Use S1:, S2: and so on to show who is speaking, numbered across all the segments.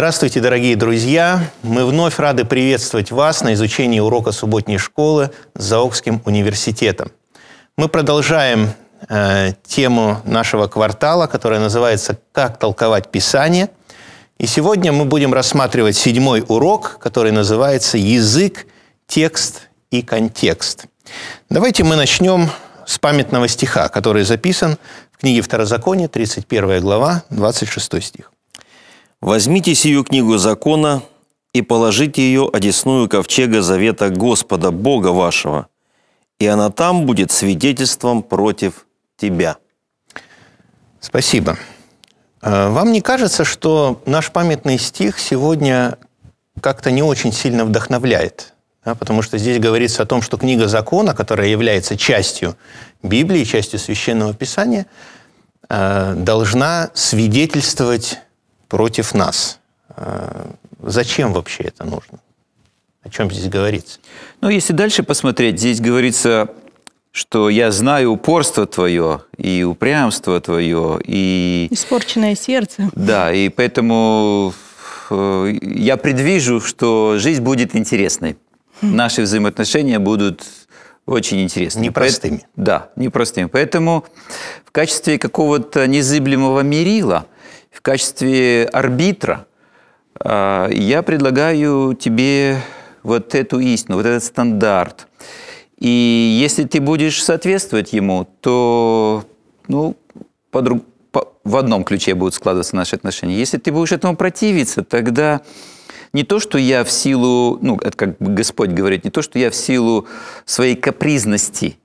S1: Здравствуйте, дорогие друзья! Мы вновь рады приветствовать вас на изучении урока субботней школы с Заокским университетом. Мы продолжаем э, тему нашего квартала, которая называется «Как толковать Писание». И сегодня мы будем рассматривать седьмой урок, который называется «Язык, текст и контекст». Давайте мы начнем с памятного стиха, который записан в книге Второзакония, 31 глава, 26 стих.
S2: Возьмите сию книгу закона и положите ее одесную ковчега завета Господа Бога вашего, и она там будет свидетельством против тебя. Спасибо. Э, вам не кажется, что
S1: наш памятный стих сегодня как-то не очень сильно вдохновляет? Да, потому что здесь говорится о том, что книга закона, которая является частью Библии, частью священного писания, э, должна свидетельствовать против
S3: нас. А, зачем вообще это нужно? О чем здесь говорится? Ну, если дальше посмотреть, здесь говорится, что я знаю упорство твое и упрямство твое и...
S4: Испорченное сердце. Да,
S3: и поэтому э, я предвижу, что жизнь будет интересной. Хм. Наши взаимоотношения будут очень интересными. Непростыми. Поэт... Да, непростыми. Поэтому в качестве какого-то незыблемого мерила – в качестве арбитра, а, я предлагаю тебе вот эту истину, вот этот стандарт. И если ты будешь соответствовать ему, то ну, по друг, по, в одном ключе будут складываться наши отношения. Если ты будешь этому противиться, тогда не то, что я в силу, ну, это как Господь говорит, не то, что я в силу своей капризности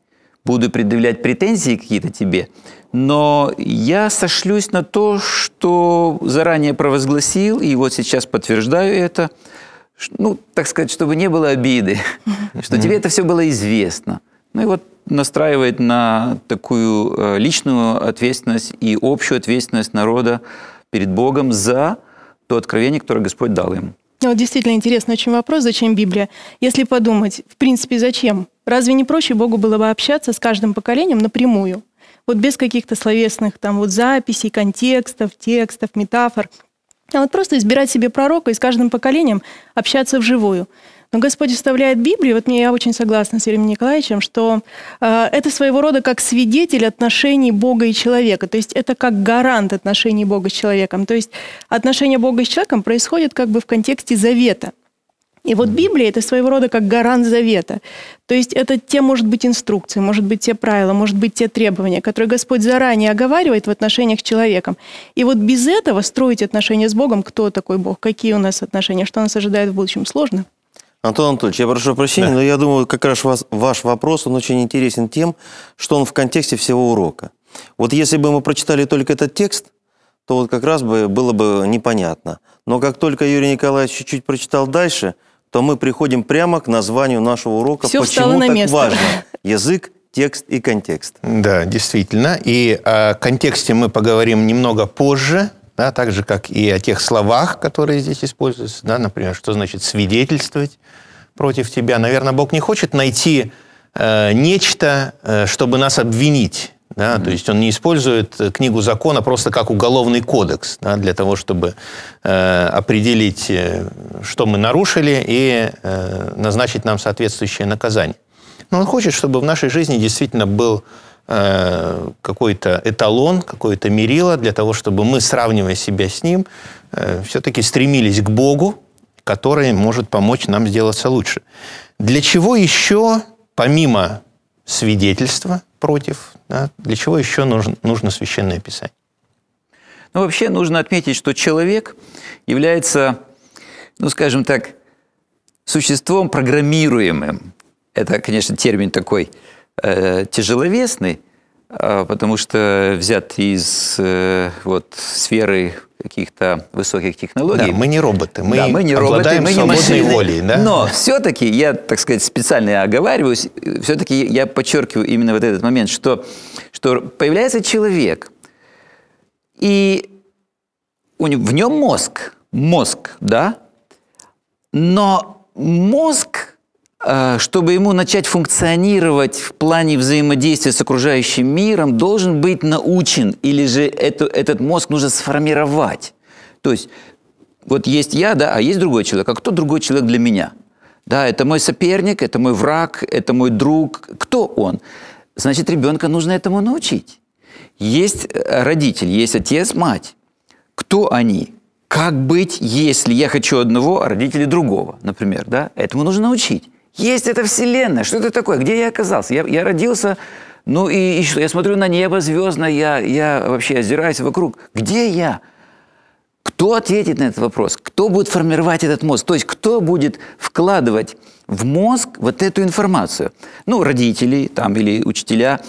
S3: буду предъявлять претензии какие-то тебе, но я сошлюсь на то, что заранее провозгласил, и вот сейчас подтверждаю это, ну, так сказать, чтобы не было обиды, что тебе это все было известно. Ну и вот настраивает на такую э, личную ответственность и общую ответственность народа перед Богом за то откровение, которое Господь дал им.
S4: Ну, вот действительно интересный очень вопрос, зачем Библия? Если подумать, в принципе, зачем? Разве не проще Богу было бы общаться с каждым поколением напрямую? Вот без каких-то словесных там вот записей, контекстов, текстов, метафор. А вот просто избирать себе пророка и с каждым поколением общаться вживую. Но Господь вставляет Библию, вот мне я очень согласна с Юрием Николаевичем, что э, это своего рода как свидетель отношений Бога и человека. То есть это как гарант отношений Бога с человеком. То есть отношения Бога с человеком происходят как бы в контексте завета. И вот Библия – это своего рода как гарант завета. То есть это те, может быть, инструкции, может быть, те правила, может быть, те требования, которые Господь заранее оговаривает в отношениях с человеком. И вот без этого строить отношения с Богом, кто такой Бог, какие у нас отношения, что нас ожидает в будущем, сложно.
S2: Антон Анатольевич, я прошу прощения, да. но я думаю, как раз вас, ваш вопрос, он очень интересен тем, что он в контексте всего урока. Вот если бы мы прочитали только этот текст, то вот как раз бы было бы непонятно. Но как только Юрий Николаевич чуть-чуть прочитал дальше, то мы приходим прямо к названию нашего урока. Все Почему на так место. важно? Язык, текст и контекст.
S1: Да, действительно. И а, о контексте мы поговорим немного позже да, так же, как и о тех словах, которые здесь используются, да, например, что значит свидетельствовать против тебя. Наверное, Бог не хочет найти э, нечто, э, чтобы нас обвинить. Да, То есть он не использует э, книгу закона просто как уголовный кодекс да, для того, чтобы э, определить, э, что мы нарушили, и э, назначить нам соответствующее наказание. Но он хочет, чтобы в нашей жизни действительно был Э, какой-то эталон, какое-то мерило для того, чтобы мы, сравнивая себя с ним, э, все-таки стремились к Богу, который может помочь нам сделаться лучше. Для чего еще, помимо свидетельства против, да, для чего еще нужно, нужно священное писание?
S3: Ну, вообще нужно отметить, что человек является, ну, скажем так, существом программируемым. Это, конечно, термин такой – э, тяжеловесный, а, потому что взят из э, вот, сферы каких-то высоких технологий. Да, мы не роботы, мы, да, мы не роботы, мы не машины, волей. Да? Но все-таки я, так сказать, специально оговариваюсь, все-таки я подчеркиваю именно вот этот момент, что, что появляется человек, и у него, в нем мозг, мозг, да, но мозг Э, чтобы ему начать функционировать в плане взаимодействия с окружающим миром, должен быть научен, или же эту, этот мозг нужно сформировать. То есть вот есть я, да, а есть другой человек. А кто другой человек для меня? Да, это мой соперник, это мой враг, это мой друг. Кто он? Значит, ребенка нужно этому научить. Есть э, родитель, есть отец, мать. Кто они? Как быть, если я хочу одного, а родители другого, например, да? Этому нужно научить. Есть эта вселенная. Что это такое? Где я оказался? Я, я родился, ну и, и что? Я смотрю на небо звездное, я, я вообще озираюсь вокруг. Где я? Кто ответит на этот вопрос? Кто будет формировать этот мозг? То есть кто будет вкладывать в мозг вот эту информацию? Ну, родители там или учителя.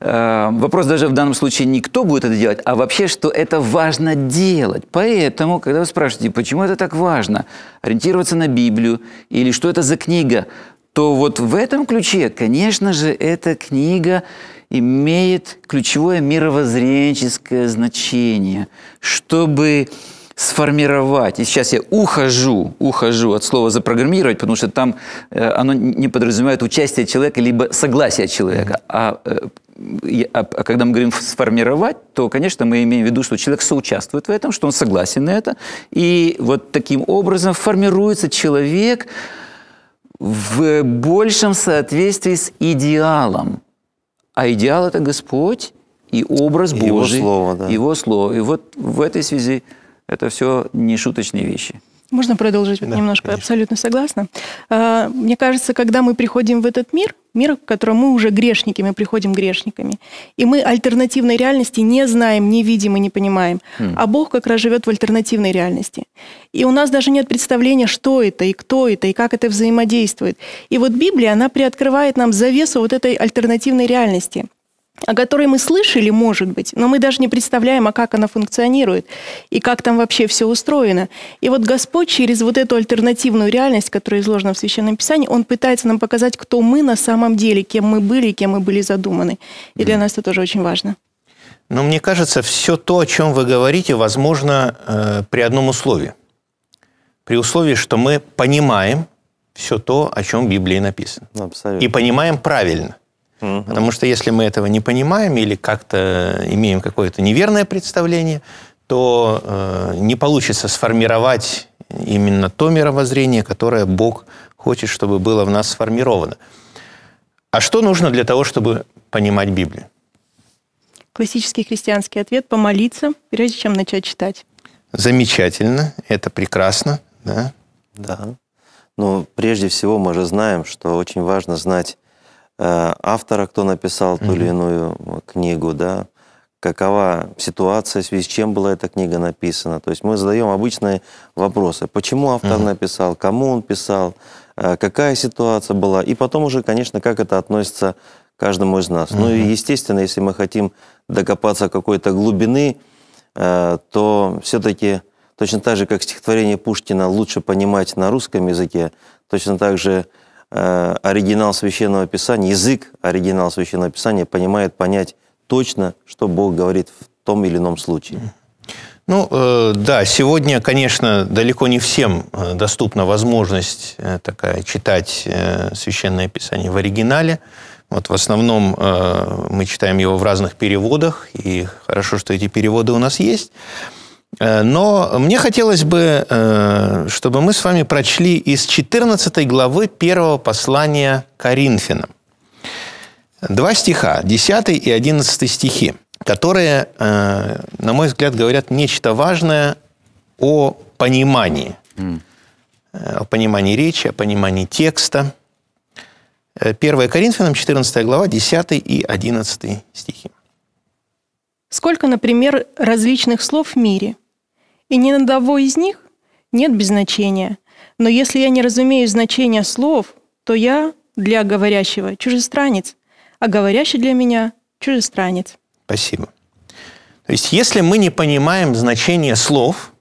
S3: Э, вопрос даже в данном случае не кто будет это делать, а вообще, что это важно делать. Поэтому, когда вы спрашиваете, почему это так важно, ориентироваться на Библию или что это за книга, то вот в этом ключе, конечно же, эта книга имеет ключевое мировоззренческое значение, чтобы сформировать. И сейчас я ухожу, ухожу от слова запрограммировать, потому что там э, оно не подразумевает участие человека либо согласие человека. Mm-hmm. А, э, а, а когда мы говорим сформировать, то, конечно, мы имеем в виду, что человек соучаствует в этом, что он согласен на это. И вот таким образом формируется человек, в большем соответствии с идеалом. А идеал – это Господь и образ Божий. Его Слово, да. Его Слово. И вот в этой связи это все не шуточные вещи.
S4: Можно продолжить да, немножко? Конечно. Абсолютно согласна. А, мне кажется, когда мы приходим в этот мир, мир, к которому мы уже грешники, мы приходим грешниками, и мы альтернативной реальности не знаем, не видим и не понимаем, mm. а Бог как раз живет в альтернативной реальности. И у нас даже нет представления, что это, и кто это, и как это взаимодействует. И вот Библия, она приоткрывает нам завесу вот этой альтернативной реальности – о которой мы слышали, может быть, но мы даже не представляем, а как она функционирует и как там вообще все устроено. И вот Господь через вот эту альтернативную реальность, которая изложена в Священном Писании, Он пытается нам показать, кто мы на самом деле, кем мы были, кем мы были задуманы. И для нас это тоже очень важно.
S1: Но мне кажется, все то, о чем вы говорите, возможно э, при одном условии. При условии, что мы понимаем все то, о чем в Библии написано. Ну, абсолютно. И понимаем правильно. Угу. Потому что если мы этого не понимаем или как-то имеем какое-то неверное представление, то э, не получится сформировать именно то мировоззрение, которое Бог хочет, чтобы было в нас сформировано. А что нужно для того, чтобы понимать Библию?
S4: Классический христианский ответ – помолиться, прежде чем начать читать.
S1: Замечательно, это
S2: прекрасно, да? Да. Но ну, прежде всего мы же знаем, что очень важно знать Э, автора, кто написал ту или иную э, книгу, да, какова ситуация, в связи с чем была эта книга написана. То есть мы задаем обычные вопросы. Почему автор написал, кому он писал, э, какая ситуация была, и потом уже, конечно, как это относится к каждому из нас. Ну и, естественно, если мы хотим докопаться какой-то глубины, то все-таки точно так же, как стихотворение Пушкина лучше понимать на русском языке, точно так же Э, оригинал Священного Писания, язык оригинала Священного Писания понимает понять точно, что Бог говорит в том или ином случае.
S1: Ну, э, да, сегодня, конечно, далеко не всем э, доступна возможность такая читать Священное Писание в оригинале. Вот в основном мы читаем его в разных переводах, и хорошо, что эти переводы у нас есть. Э, но мне хотелось бы, э, чтобы мы с вами прочли из 14 главы первого послания Коринфянам. Два стиха, 10 и 11 стихи, которые, э, на мой взгляд, говорят нечто важное о понимании. О понимании речи, о понимании текста. 1 Коринфянам, 14 глава, 10 и 11 стихи.
S4: Сколько, например, различных слов в мире, и ни на одного из них нет без значения. Но если я не разумею значения слов, то я для говорящего чужестранец, а говорящий для меня чужестранец.
S1: Спасибо. То есть, если мы не понимаем значение слов,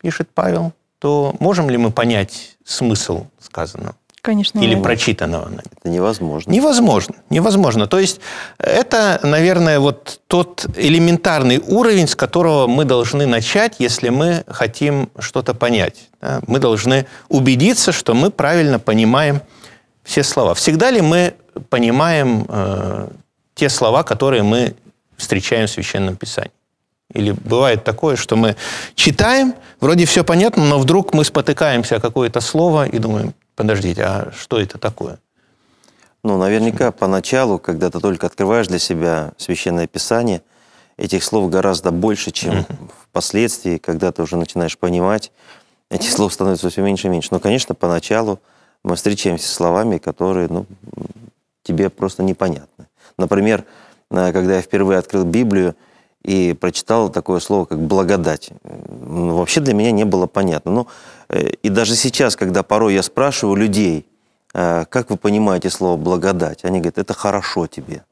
S1: пишет Павел, то можем ли мы понять смысл сказанного?
S4: Конечно. Или нет.
S1: прочитанного. Это невозможно. Невозможно. Невозможно. То есть это, наверное, вот тот элементарный уровень, с которого мы должны начать, если мы хотим что-то понять. Мы должны убедиться, что мы правильно понимаем все слова. Всегда ли мы понимаем э, те слова, которые мы встречаем в Священном Писании? Или бывает такое, что мы читаем, вроде все понятно, но вдруг мы спотыкаемся о какое-то слово и думаем, подождите, а что это такое?
S2: Ну, наверняка поначалу, когда ты только открываешь для себя священное писание, этих слов гораздо больше, чем mm -hmm. впоследствии, когда ты уже начинаешь понимать, эти слов становятся все меньше и меньше. Но, конечно, поначалу мы встречаемся с словами, которые ну, тебе просто непонятны. Например, э, когда я впервые открыл Библию, и прочитал такое слово, как «благодать». Ну, вообще для меня не было понятно. Но ну, э, и даже сейчас, когда порой я спрашиваю людей, «А как вы понимаете слово «благодать», они говорят, это хорошо тебе,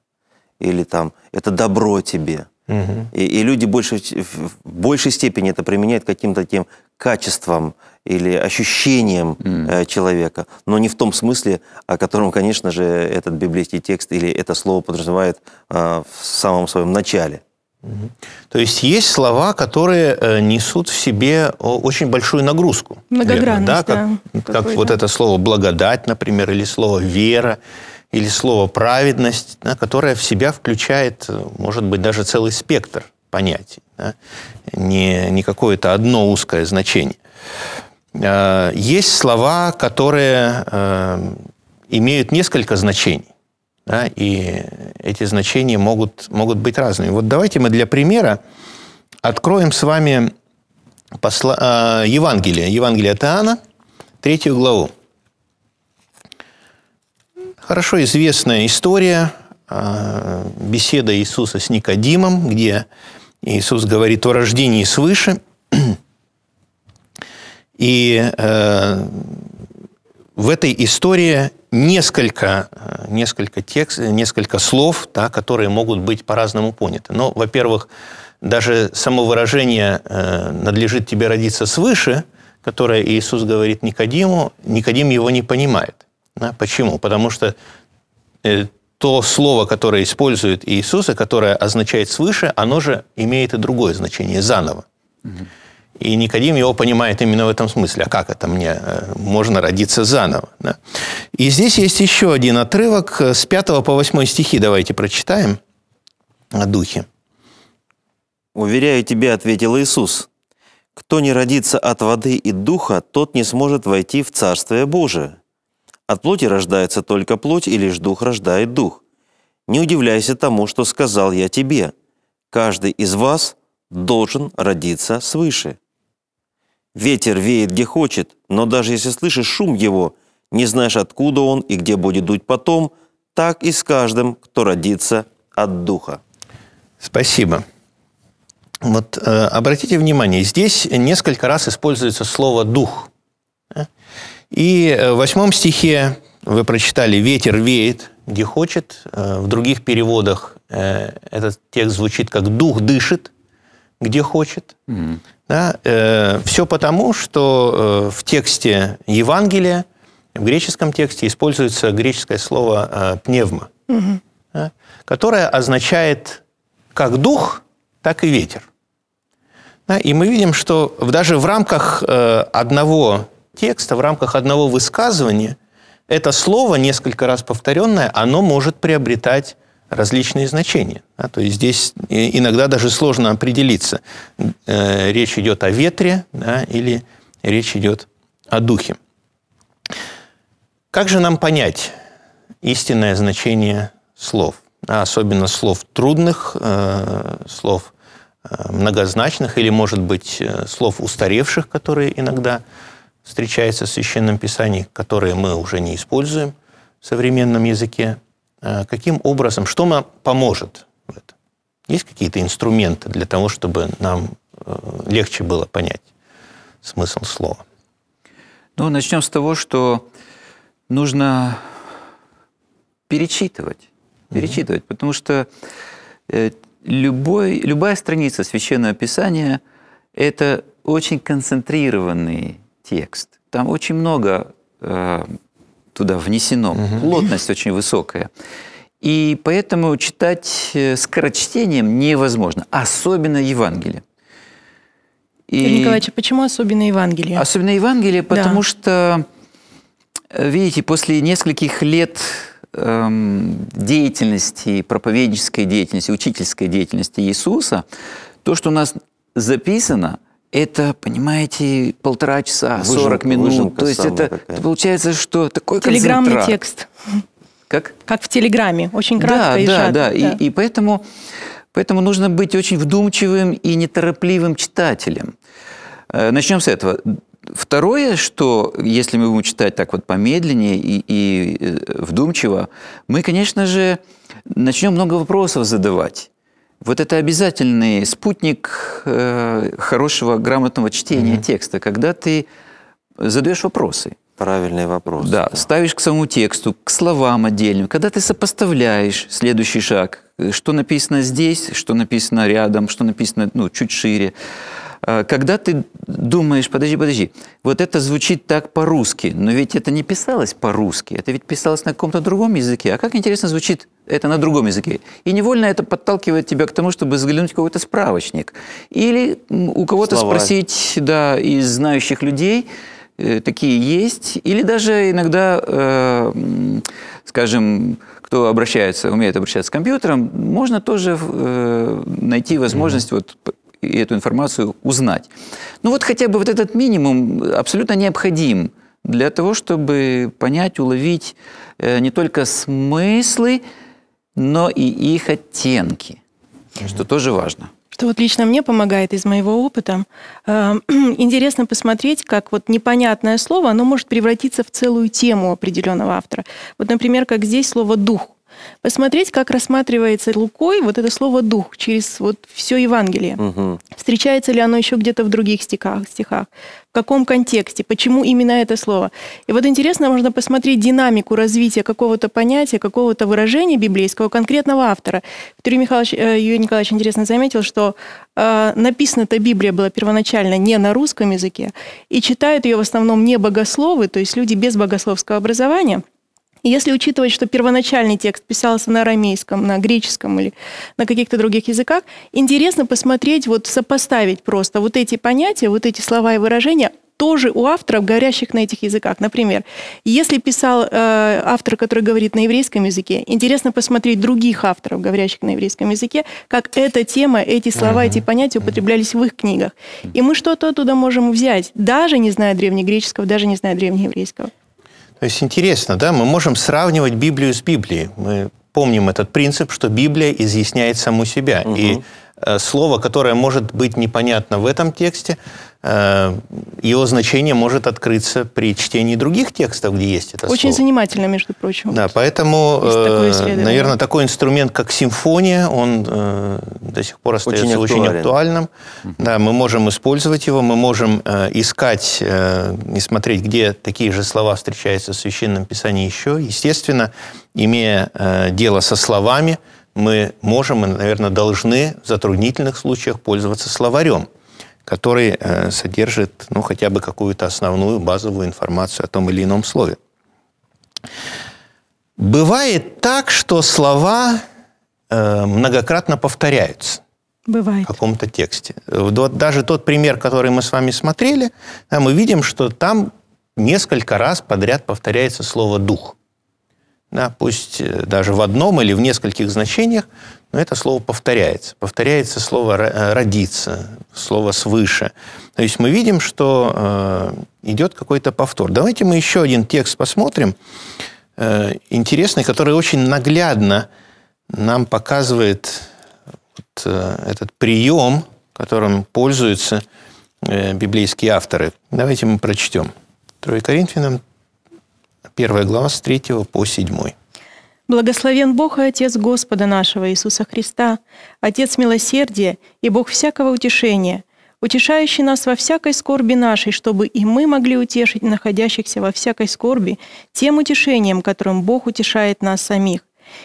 S2: или там, это добро тебе. Угу. И, и люди больше, в большей степени это применяют каким-то таким качеством или ощущением mm. Э, человека, но не в том смысле, о котором, конечно же, этот библейский текст или это слово подразумевает а, в самом своем начале. То есть есть слова, которые э, несут в себе очень большую
S1: нагрузку. Многогранность, да? Как, да, как вот это слово «благодать», например, или слово «вера», или слово «праведность», да, которое в себя включает, э, может быть, даже целый спектр понятий. Да? Не, не какое-то одно узкое значение. Э, есть слова, которые имеют несколько значений. Да, и эти значения могут, могут быть разными. Вот давайте мы для примера откроем с вами посла... э, Евангелие, Евангелие от Иоанна, третью главу. Хорошо известная история, э, беседа Иисуса с Никодимом, где Иисус говорит о рождении свыше. И э, в этой истории несколько, э, несколько, текст, несколько слов, да, которые могут быть по-разному поняты. Но, во-первых, даже само выражение э, «надлежит тебе родиться свыше», которое Иисус говорит Никодиму, Никодим его не понимает. Да? Почему? Потому что э, то слово, которое использует Иисус, и которое означает «свыше», оно же имеет и другое значение – «заново». Угу. И Никодим его понимает именно в этом смысле. А как это мне? Э, можно родиться заново. Да? И здесь есть еще один отрывок э, с 5 по 8 стихи. Давайте прочитаем о духе.
S2: «Уверяю тебя, — ответил Иисус, — кто не родится от воды и духа, тот не сможет войти в Царствие Божие. От плоти рождается только плоть, и лишь дух рождает дух. Не удивляйся тому, что сказал я тебе. Каждый из вас должен родиться свыше». Ветер веет где хочет, но даже если слышишь шум его, не знаешь, откуда он и где будет дуть потом, так и с каждым, кто родится от Духа. Спасибо.
S1: Вот э, обратите внимание, здесь несколько раз используется слово «дух». Э, и э, в восьмом стихе вы прочитали «ветер веет, где хочет». Э, в других переводах этот текст звучит как «дух дышит, где хочет». Mm. Да? Э, все потому, что э, в тексте Евангелия, в греческом тексте используется греческое слово э, «пневма», угу. да? которое означает как дух, так и ветер. Да? И мы видим, что даже в рамках э, одного текста, в рамках одного высказывания это слово, несколько раз повторенное, оно может приобретать различные значения. Да? То есть здесь иногда даже сложно определиться, э, речь идет о ветре да, или речь идет о духе. Как же нам понять истинное значение слов, да, особенно слов трудных, э, слов э, многозначных или, может быть, э, слов устаревших, которые иногда встречаются в Священном Писании, которые мы уже не используем в современном языке, Э, каким образом, что нам поможет в этом? Есть какие-то инструменты для того, чтобы нам э, легче было понять смысл слова?
S3: Ну, начнем с того, что нужно перечитывать. Перечитывать, mm-hmm. потому что э, любой, любая страница Священного Писания – это очень концентрированный текст. Там очень много туда внесено, угу. плотность очень высокая. И поэтому читать э, скорочтением невозможно, особенно Евангелие. И... Игорь Николаевич,
S4: а почему особенно Евангелие?
S3: Особенно Евангелие, потому да. что, э, видите, после нескольких лет эм, деятельности, проповеднической деятельности, учительской деятельности Иисуса, то, что у нас записано – это, понимаете, полтора часа, выжимка, 40 минут. То есть это, это получается, что такой телеграмный текст. Как?
S4: Как в Телеграме, очень кратко да, и да, жадно. Да, да, и,
S3: и поэтому, поэтому нужно быть очень вдумчивым и неторопливым читателем. Э, начнем с этого. Второе, что если мы будем читать так вот помедленнее и, и э, вдумчиво, мы, конечно же, начнем много вопросов задавать. Вот это обязательный спутник э, хорошего, грамотного чтения угу. текста, когда ты задаешь вопросы. Правильный вопрос. Да, да, ставишь к самому тексту, к словам отдельно, Когда ты сопоставляешь следующий шаг, э, что написано здесь, что написано рядом, что написано ну, чуть шире. Э, когда ты думаешь, подожди, подожди, вот это звучит так по-русски, но ведь это не писалось по-русски, это ведь писалось на каком-то другом языке. А как интересно звучит это на другом языке. И невольно это подталкивает тебя к тому, чтобы заглянуть в какой-то справочник. Или у кого-то спросить, да, из знающих людей, э, такие есть, или даже иногда, э, скажем, кто обращается, умеет обращаться с компьютером, можно тоже э, найти возможность mm-hmm. вот и эту информацию узнать. Ну вот хотя бы вот этот минимум абсолютно необходим для того, чтобы понять, уловить э, не только смыслы, но и их оттенки, что тоже
S4: важно что вот лично мне помогает из моего опыта. Э, интересно посмотреть, как вот непонятное слово, оно может превратиться в целую тему определенного автора. Вот, например, как здесь слово «дух» посмотреть, как рассматривается Лукой вот это слово «дух» через вот все Евангелие. Угу. Встречается ли оно еще где-то в других стихах, стихах? В каком контексте? Почему именно это слово? И вот интересно, можно посмотреть динамику развития какого-то понятия, какого-то выражения библейского конкретного автора. Юрий Михайлович, э, Юрий Николаевич интересно заметил, что э, написана эта Библия была первоначально не на русском языке, и читают ее в основном не богословы, то есть люди без богословского образования – если учитывать, что первоначальный текст писался на арамейском, на греческом или на каких-то других языках, интересно посмотреть, вот сопоставить просто вот эти понятия, вот эти слова и выражения тоже у авторов, говорящих на этих языках. Например, если писал э, автор, который говорит на еврейском языке, интересно посмотреть других авторов, говорящих на еврейском языке, как эта тема, эти слова, uh-huh. эти понятия употреблялись в их книгах. И мы что-то оттуда можем взять, даже не зная древнегреческого, даже не зная древнееврейского.
S1: То есть интересно, да, мы можем сравнивать Библию с Библией. Мы помним этот принцип, что Библия изъясняет саму себя. Угу. И Э, слово, которое может быть непонятно в этом тексте, э, его значение может открыться при чтении других текстов, где есть это Очень слово. Очень
S4: занимательно, между прочим.
S1: Да, поэтому, э, такое наверное, такой инструмент, как симфония, он до сих пор остается очень, очень актуальным. Да, мы можем использовать его, мы можем искать и смотреть, где такие же слова встречаются в Священном Писании еще. Естественно, имея дело со словами, мы можем и, наверное, должны в затруднительных случаях пользоваться словарем, который э, содержит ну, хотя бы какую-то основную базовую информацию о том или ином слове. Бывает так, что слова э, многократно повторяются. Бывает. В каком-то тексте. Вот даже тот пример, который мы с вами смотрели, мы видим, что там несколько раз подряд повторяется слово «дух» да, пусть э, даже в одном или в нескольких значениях, но это слово повторяется. Повторяется слово э, «родиться», слово «свыше». То есть мы видим, что э, идет какой-то повтор. Давайте мы еще один текст посмотрим, интересный, который очень наглядно нам показывает вот этот прием, которым пользуются библейские авторы. Давайте мы прочтем. 2 Коринфянам Первая глава с 3 по 7.
S4: Благословен Бог и Отец Господа нашего Иисуса Христа, Отец милосердия и Бог всякого утешения, утешающий нас во всякой скорби нашей, чтобы и мы могли утешить находящихся во всякой скорби тем утешением, которым Бог утешает нас самих.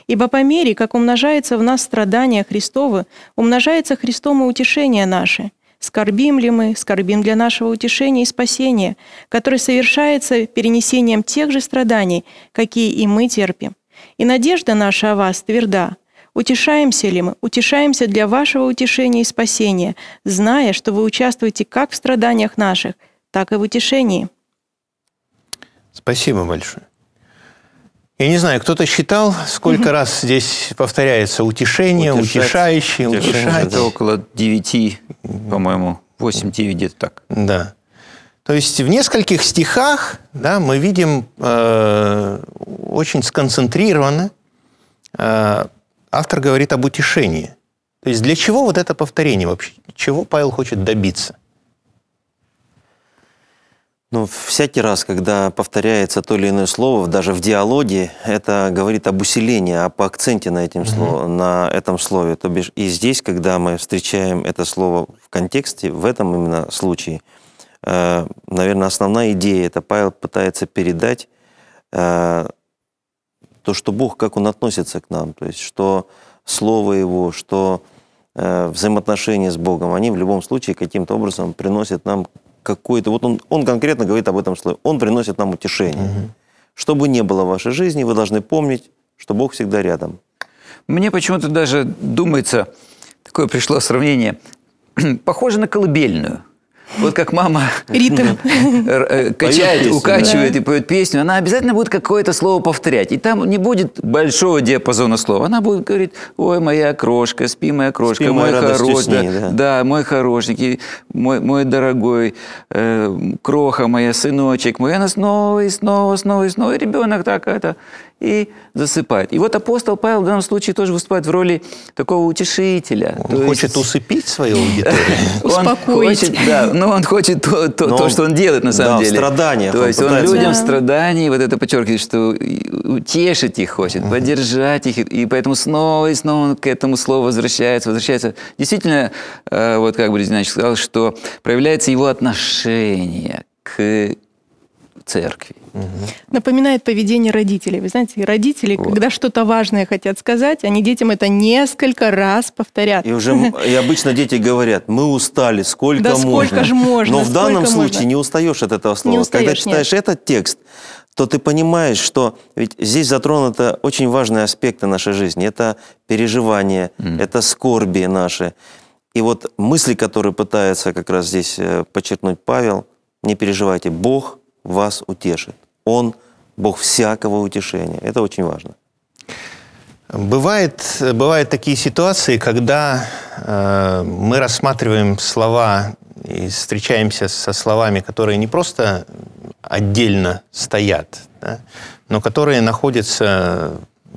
S4: Ибо по мере, как умножается в нас страдания Христовы, умножается Христом и утешение наше – Скорбим ли мы, скорбим для нашего утешения и спасения, которое совершается перенесением тех же страданий, какие и мы терпим. И надежда наша о вас тверда. Утешаемся ли мы, утешаемся для вашего утешения и спасения, зная, что вы участвуете как в страданиях наших, так и в утешении.
S1: Спасибо большое. Я не знаю, кто-то считал, сколько раз здесь повторяется утешение, утешающее, утешать. Это около девяти, по-моему, 8-9 где-то так. Да. То есть в нескольких стихах да, мы видим э, очень сконцентрированно э, автор говорит об утешении. То есть для чего вот это
S2: повторение вообще? Чего Павел хочет добиться? Ну, всякий раз, когда повторяется то или иное слово, даже в диалоге, это говорит об усилении, об акценте на, этим mm-hmm. слово, на этом слове. То бишь и здесь, когда мы встречаем это слово в контексте, в этом именно случае, э, наверное, основная идея, это Павел пытается передать э, то, что Бог, как Он относится к нам, то есть что Слово Его, что э, взаимоотношения с Богом, они в любом случае каким-то образом приносят нам какой-то... Вот он, он конкретно говорит об этом слове. Он приносит нам утешение. Угу. Что бы ни было в вашей жизни, вы должны помнить, что Бог всегда рядом.
S3: Мне почему-то даже думается, такое пришло сравнение, похоже на колыбельную – вот как мама Ритм. Э, качает, укачивает и поет песню, она обязательно будет какое-то слово повторять. И там не будет большого диапазона слова. Она будет говорить, ой, моя крошка, спи, моя крошка, мой хороший. Да, мой хорошенький, мой, дорогой, э, кроха моя, сыночек мой. И она снова и снова, снова и снова. И ребенок так это и засыпает. И вот апостол Павел в данном случае тоже выступает в роли такого утешителя. Он то хочет есть... усыпить свою аудиторию. Успокоить. да, но он хочет то, то, что он делает на самом деле. страдания. То есть он людям да. страданий, вот это подчеркивает, что утешить их хочет, поддержать их. И поэтому снова и снова он к этому слову возвращается, возвращается. Действительно, э, вот как бы Резинач сказал, что проявляется его отношение к церкви. Угу.
S4: Напоминает поведение родителей. Вы знаете, родители, вот. когда что-то важное хотят сказать, они детям это несколько раз повторят. И уже
S2: и обычно дети говорят, мы устали, сколько да можно. сколько же можно. Но в данном случае можно. не устаешь от этого слова. устаешь, когда читаешь нет. этот текст, то ты понимаешь, что ведь здесь затронуты очень важные аспекты нашей жизни. Это переживания, mm. это скорби наши. И вот мысли, которые пытается как раз здесь э, подчеркнуть Павел, не переживайте, Бог вас утешит. Он Бог всякого утешения. Это очень важно. Бывает, бывают такие ситуации, когда э,
S1: мы рассматриваем слова и встречаемся со словами, которые не просто отдельно стоят, да, но которые находятся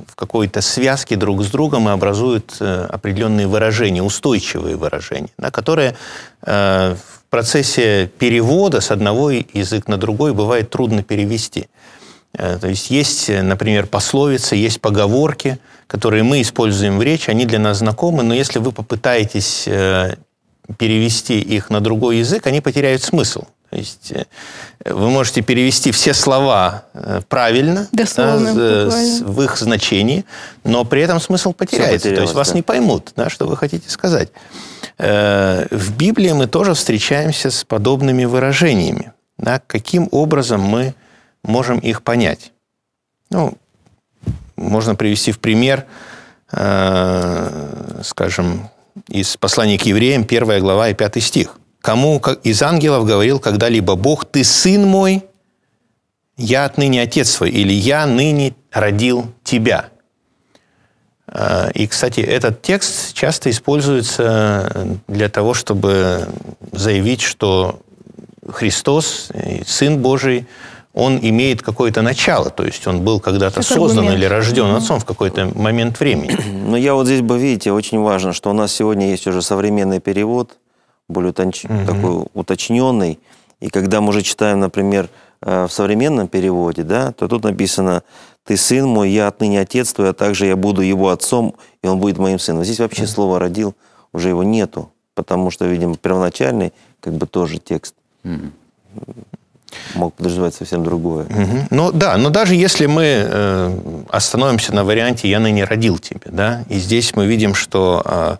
S1: в какой-то связке друг с другом и образуют э, определенные выражения, устойчивые выражения, да, которые э, в процессе перевода с одного языка на другой бывает трудно перевести. Э, то есть есть, э, например, пословицы, есть поговорки, которые мы используем в речи, они для нас знакомы, но если вы попытаетесь э, перевести их на другой язык, они потеряют смысл. То есть э, вы можете перевести все слова э, правильно да, с, э, с, в их значении, но при этом смысл потеряется. То есть вас не поймут, да, что вы хотите сказать. В Библии мы тоже встречаемся с подобными выражениями. Да, каким образом мы можем их понять? Ну, можно привести в пример, скажем, из послания к евреям, 1 глава и 5 стих – Кому из ангелов говорил когда-либо Бог, «Ты сын мой, я отныне отец твой» или «Я ныне родил тебя». А, и, кстати, этот текст часто используется для того, чтобы заявить, что Христос, э, Сын Божий, он имеет какое-то начало, то есть он был когда-то создан аргумент. или рожден отцом
S2: в какой-то момент времени. Но ну, я вот здесь бы, видите, очень важно, что у нас сегодня есть уже современный перевод, более утонч... угу. такой уточненный. И когда мы уже читаем, например, э, в современном переводе, да, то тут написано «Ты сын мой, я отныне отец твой, а также я буду его отцом, и он будет моим сыном». Здесь вообще угу. слово «родил» уже его нету, потому что, видимо, первоначальный как бы тоже текст. Угу мог подразумевать совсем другое. Угу. Ну да, но даже если мы э, остановимся на
S1: варианте «я ныне родил тебя», да, и здесь мы видим, что а,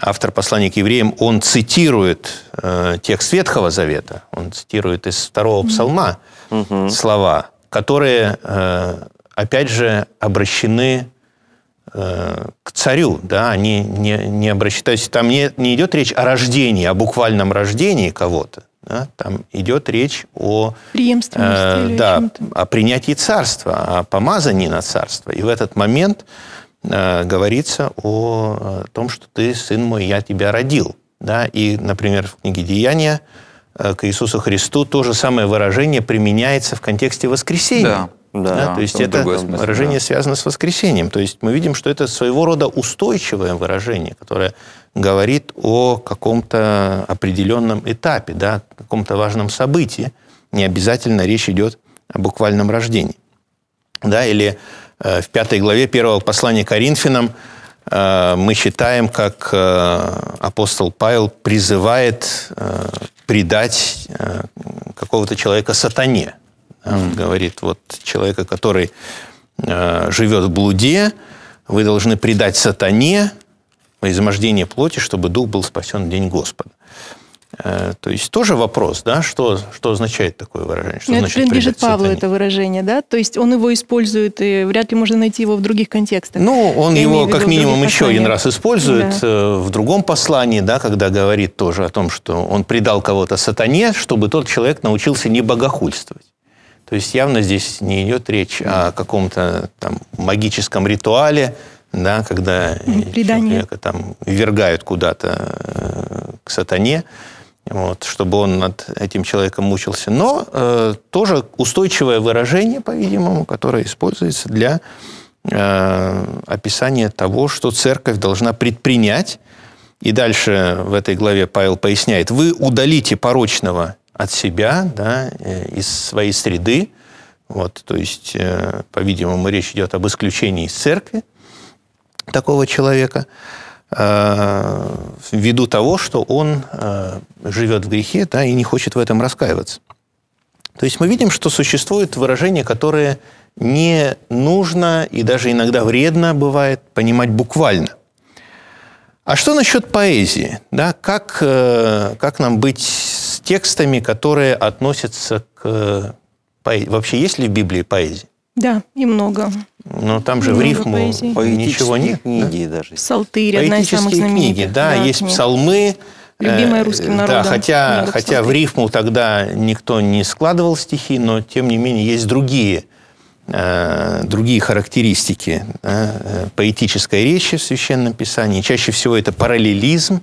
S1: автор послания к евреям, он цитирует э, текст Ветхого Завета, он цитирует из второго псалма mm-hmm. слова, которые, э, опять же, обращены э, к царю, да, они не, не обращены, то есть там не, не идет речь о рождении, о буквальном рождении кого-то, да, там идет речь о,
S4: э, да,
S1: о, о принятии царства, о помазании на царство. И в этот момент Э, говорится о э, том, что ты, сын мой, я тебя родил. Да? И, например, в книге «Деяния» э, к Иисусу Христу то же самое выражение применяется в контексте воскресения. Да. Да, да, то есть это смысле, выражение да. связано с воскресением. То есть мы видим, что это своего рода устойчивое выражение, которое говорит о каком-то определенном этапе, да, каком-то важном событии. Не обязательно речь идет о буквальном рождении. Да, или Э, в пятой главе первого послания Коринфянам э, мы читаем, как э, апостол Павел призывает предать какого-то человека сатане. Он говорит, вот человека, который живет в блуде, вы должны предать сатане во измождение плоти, чтобы дух был спасен в день Господа. Э, то есть тоже вопрос, да, что, что означает такое выражение? Что ну, это значит, принадлежит Павлу сатане?
S4: это выражение, да? То есть он его использует, и вряд ли можно найти его в других контекстах. Ну, он Я его как минимум еще один раз использует да.
S1: Э, в другом послании, да, когда говорит тоже о том, что он предал кого-то сатане, чтобы тот человек научился не богохульствовать. То есть явно здесь не идет речь о каком-то там магическом ритуале, да, когда
S4: Предание. человека
S1: там вергают куда-то э, к сатане вот, чтобы он над этим человеком мучился. Но э, тоже устойчивое выражение, по-видимому, которое используется для э, описания того, что церковь должна предпринять. И дальше в этой главе Павел поясняет, вы удалите порочного от себя, да, э, из своей среды. Вот, то есть, э, по-видимому, речь идет об исключении из церкви такого человека. Э, ввиду того, что он э, живет в грехе да, и не хочет в этом раскаиваться. То есть мы видим, что существует выражение, которое не нужно и даже иногда вредно бывает понимать буквально. А что насчет поэзии? Да, как, э, как нам быть с текстами, которые относятся к поэзии? Вообще есть ли в Библии поэзия?
S4: Да, и много.
S1: Но там же много в рифму поэзии. ничего нет. книги да? даже.
S4: Псалтырь, одна из самых знаменитых. книги, да, да есть книг.
S1: псалмы. Э, Любимая русским э, народом. Да, хотя, хотя в рифму тогда никто не складывал стихи, но тем не менее есть другие, э, другие характеристики поэтической речи в Священном Писании. Чаще всего это параллелизм,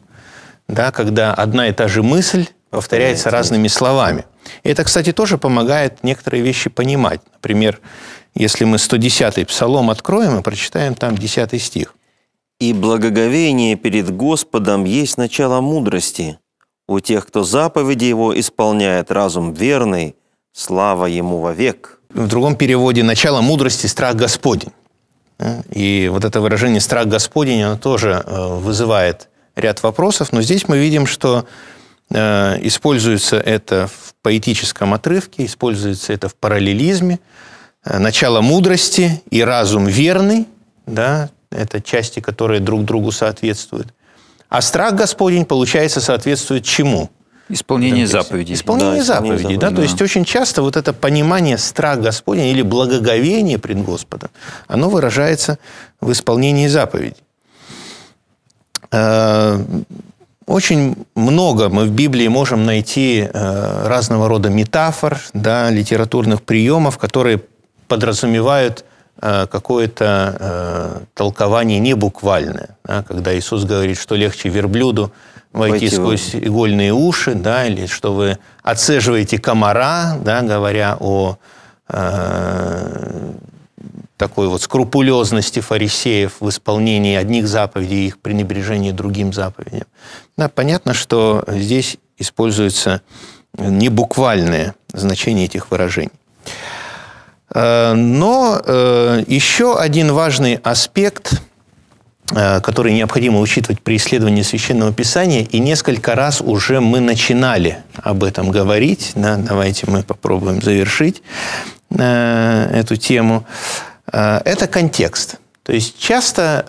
S1: да, когда одна и та же мысль повторяется, разными словами. И это, кстати, тоже помогает некоторые вещи понимать. Например, если мы 110-й псалом откроем и прочитаем там 10 стих.
S2: «И благоговение перед Господом есть начало мудрости. У тех, кто заповеди его исполняет, разум верный, слава ему вовек». В другом переводе «начало мудрости – страх Господень».
S1: Э, и вот это выражение «страх Господень» оно тоже э, вызывает ряд вопросов, но здесь мы видим, что Э, используется это в поэтическом отрывке, используется это в параллелизме. Э, начало мудрости и разум верный, да, это части, которые друг другу соответствуют. А страх Господень, получается, соответствует чему?
S3: Исполнение да, заповедей. Исполнение да, заповедей, заповедей, да, да. То есть
S1: очень часто вот это понимание страх Господень или благоговение пред Господом, оно выражается в исполнении заповедей. Э, очень много мы в Библии можем найти э, разного рода метафор, да, литературных приемов, которые подразумевают э, какое-то э, толкование небуквальное. Да, когда Иисус говорит, что легче верблюду войти, войти сквозь игольные уши, да, или что вы отцеживаете комара, да, говоря о э, такой вот скрупулезности фарисеев в исполнении одних заповедей и их пренебрежении другим заповедям. Да, понятно, что здесь используется не буквальное значение этих выражений. Э, но э, еще один важный аспект, э, который необходимо учитывать при исследовании Священного Писания, и несколько раз уже мы начинали об этом говорить, да, давайте мы попробуем завершить эту тему, это контекст – то есть часто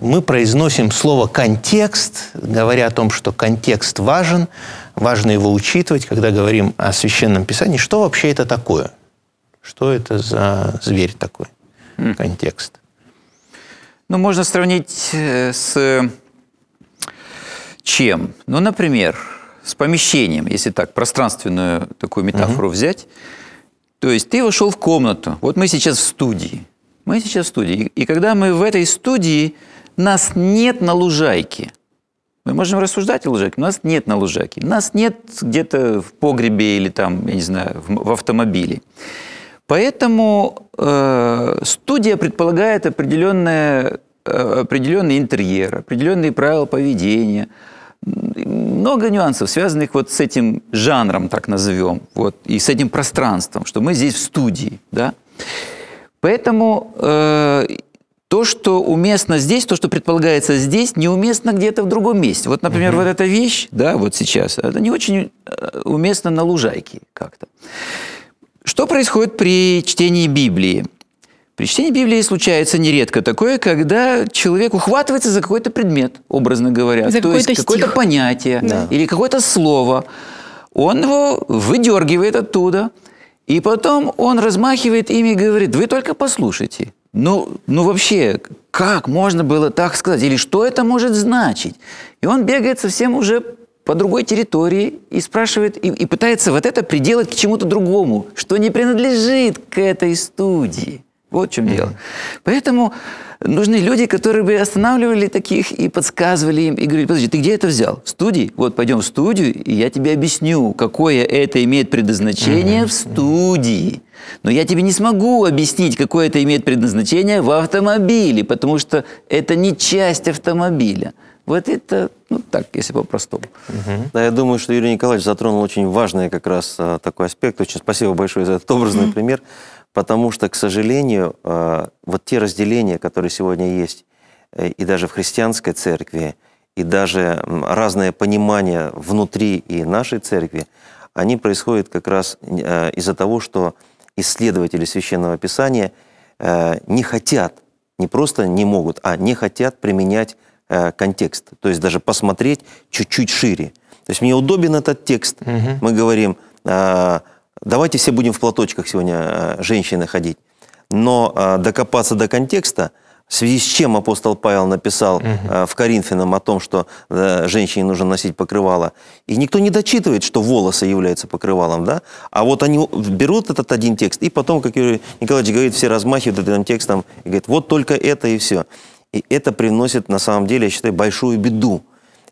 S1: э, мы произносим слово «контекст», говоря о том, что контекст важен, важно его учитывать, когда говорим о Священном Писании. Что вообще это такое? Что это за зверь такой? Mm. Контекст.
S3: Ну, можно сравнить э, с э, чем? Ну, например, с помещением, если так, пространственную такую метафору Mm -hmm. взять. То есть ты вошел в комнату. Вот мы сейчас в студии. Мы сейчас в студии. И когда мы в этой студии, нас нет на лужайке. Мы можем рассуждать о лужайке, но нас нет на лужайке. Нас нет где-то в погребе или там, я не знаю, в, в автомобиле. Поэтому э, студия предполагает определенное, э, определенный интерьер, определенные правила поведения, много нюансов, связанных вот с этим жанром, так назовем, вот, и с этим пространством, что мы здесь в студии, да. Поэтому э, то, что уместно здесь, то, что предполагается здесь, неуместно где-то в другом месте. Вот, например, угу. вот эта вещь, да, вот сейчас, это не очень э, уместно на лужайке как-то. Что происходит при чтении Библии? При чтении Библии случается нередко такое, когда человек ухватывается за какой-то предмет, образно говоря, за то какой-то есть какое-то понятие да. или какое-то слово. Он его выдергивает оттуда – и потом он размахивает ими и говорит, вы только послушайте. Ну, ну вообще, как можно было так сказать? Или что это может значить? И он бегает совсем уже по другой территории и спрашивает, и, и пытается вот это приделать к чему-то другому, что не принадлежит к этой студии. Вот в чем mm -hmm. дело. Поэтому нужны люди, которые бы останавливали таких и подсказывали им, и говорили, подожди, ты где это взял? В студии? Вот, пойдем в студию, и я тебе объясню, какое это имеет предназначение mm -hmm. в студии. Но я тебе не смогу объяснить, какое это имеет предназначение в автомобиле,
S2: потому что это не часть автомобиля. Вот это, ну так, если по-простому. Угу. Да, я думаю, что Юрий Николаевич затронул очень важный как раз а, такой аспект. Очень спасибо большое за этот образный пример. Потому что, к сожалению, э, вот те разделения, которые сегодня есть э, и даже в христианской церкви, и даже разное понимание внутри и нашей церкви, они происходят как раз э, из-за того, что исследователи священного писания не хотят, не просто не могут, а не хотят применять контекст, то есть даже посмотреть чуть-чуть шире. То есть мне удобен этот текст. Угу. Мы говорим Давайте все будем в платочках сегодня э, женщины ходить. Но э, докопаться до контекста, в связи с чем апостол Павел написал угу. в Коринфянам о том, что женщине нужно носить покрывало, и никто не дочитывает, что волосы являются покрывалом, да? А вот они берут этот один текст, и потом, как Юрий Николаевич говорит, все размахивают этим текстом и говорит: вот только это и все. И это приносит, на самом деле, я считаю, большую беду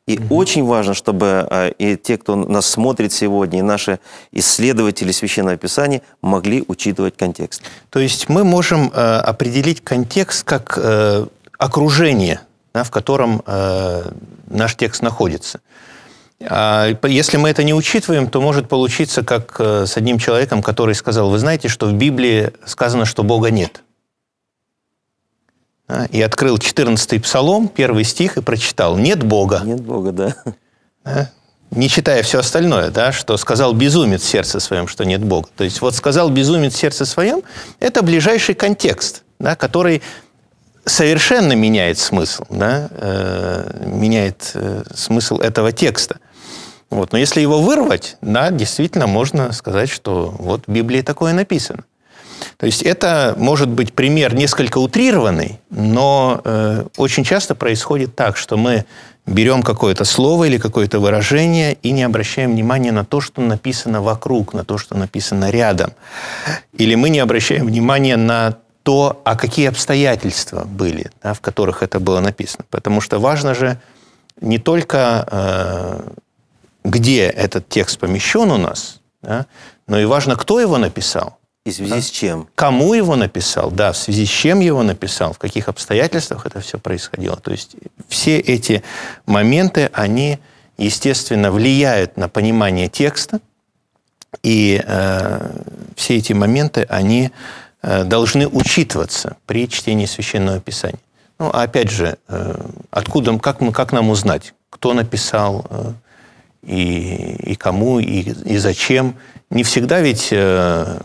S2: и mm-hmm. очень важно, чтобы э, и те, кто нас смотрит сегодня, и наши исследователи Священного Писания могли учитывать контекст.
S1: То есть мы можем э, определить контекст как э, окружение, да, в котором э, наш текст находится. А если мы это не учитываем, то может получиться как э, с одним человеком, который сказал, вы знаете, что в Библии сказано, что Бога нет. А, и открыл 14 псалом, первый стих и прочитал «Нет Бога». Нет Бога, да. да? Не читая все остальное, да, что сказал безумец сердце своем, что нет Бога. То есть вот сказал безумец сердце своем, это ближайший контекст, да, который совершенно меняет смысл, да, э, меняет э, смысл этого текста. Вот. Но если его вырвать, да, действительно можно сказать, что вот в Библии такое написано. То есть это может быть пример несколько утрированный, но э, очень часто происходит так, что мы берем какое-то слово или какое-то выражение и не обращаем внимания на то, что написано вокруг, на то, что написано рядом. Или мы не обращаем внимания на то, а какие обстоятельства были, да, в которых это было написано. Потому что важно же не только э, где этот текст помещен у нас, да, но и важно, кто его написал. И в связи да? с чем? Кому его написал, да, в связи с чем его написал, в каких обстоятельствах это все происходило. То есть все эти моменты, они, естественно, влияют на понимание текста, и э, все эти моменты, они э, должны учитываться при чтении Священного Писания. Ну, а опять же, э, откуда, как, мы, как нам узнать, кто написал, э, и, и кому, и, и зачем? Не всегда ведь... Э,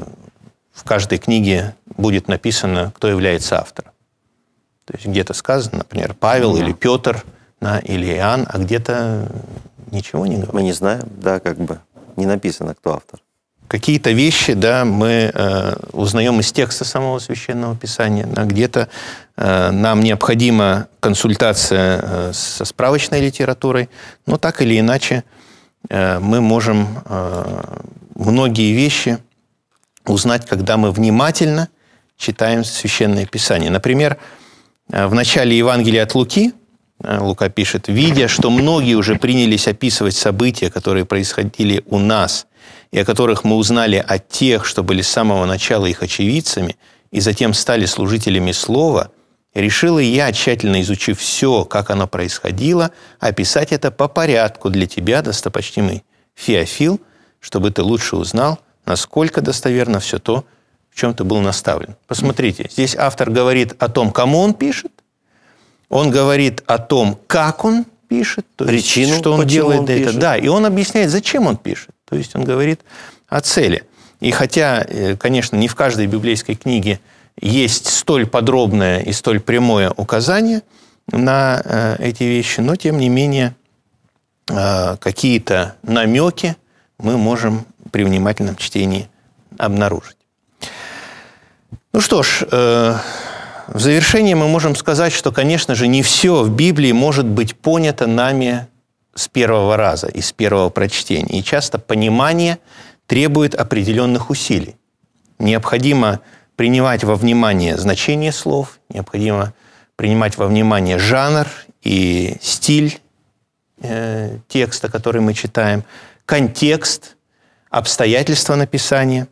S1: в каждой книге будет написано, кто является автором. То есть где-то сказано, например, Павел да. или Петр, да, или Иоанн, а где-то ничего не говорится. Мы не знаем, да, как бы не написано, кто автор. Какие-то вещи, да, мы э, узнаем из текста самого священного писания, а где-то э, нам необходима консультация э, со справочной литературой, но так или иначе э, мы можем э, многие вещи узнать, когда мы внимательно читаем Священное Писание. Например, э, в начале Евангелия от Луки, э, Лука пишет, «Видя, что многие уже принялись описывать события, которые происходили у нас, и о которых мы узнали от тех, что были с самого начала их очевидцами, и затем стали служителями Слова, решила я, тщательно изучив все, как оно происходило, описать это по порядку для тебя, достопочтимый Феофил, чтобы ты лучше узнал, насколько достоверно все то, в чем ты был наставлен. Посмотрите, здесь автор говорит о том, кому он пишет, он говорит о том, как он пишет, то есть, что он делает он пишет. это. Да, и он объясняет, зачем он пишет. То есть он говорит о цели. И хотя, э, конечно, не в каждой библейской книге есть столь подробное и столь прямое указание на э, эти вещи, но тем не менее э, какие-то намеки мы можем при внимательном чтении обнаружить. Ну что ж, э, в завершение мы можем сказать, что, конечно же, не все в Библии может быть понято нами с первого раза и с первого прочтения. И часто понимание требует определенных усилий. Необходимо принимать во внимание значение слов, необходимо принимать во внимание жанр и стиль э, текста, который мы читаем – контекст, обстоятельства написания.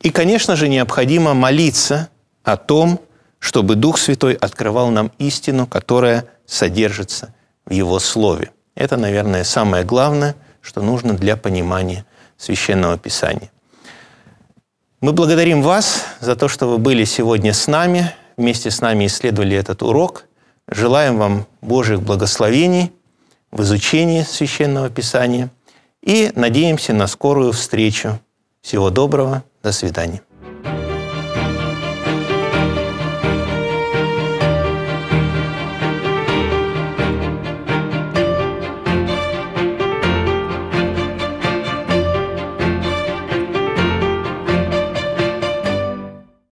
S1: И, конечно же, необходимо молиться о том, чтобы Дух Святой открывал нам истину, которая содержится в Его Слове. Это, наверное, самое главное, что нужно для понимания Священного Писания. Мы благодарим вас за то, что вы были сегодня с нами, вместе с нами исследовали этот урок. Желаем вам Божьих благословений в изучении Священного Писания – и надеемся на скорую встречу. Всего доброго, до свидания.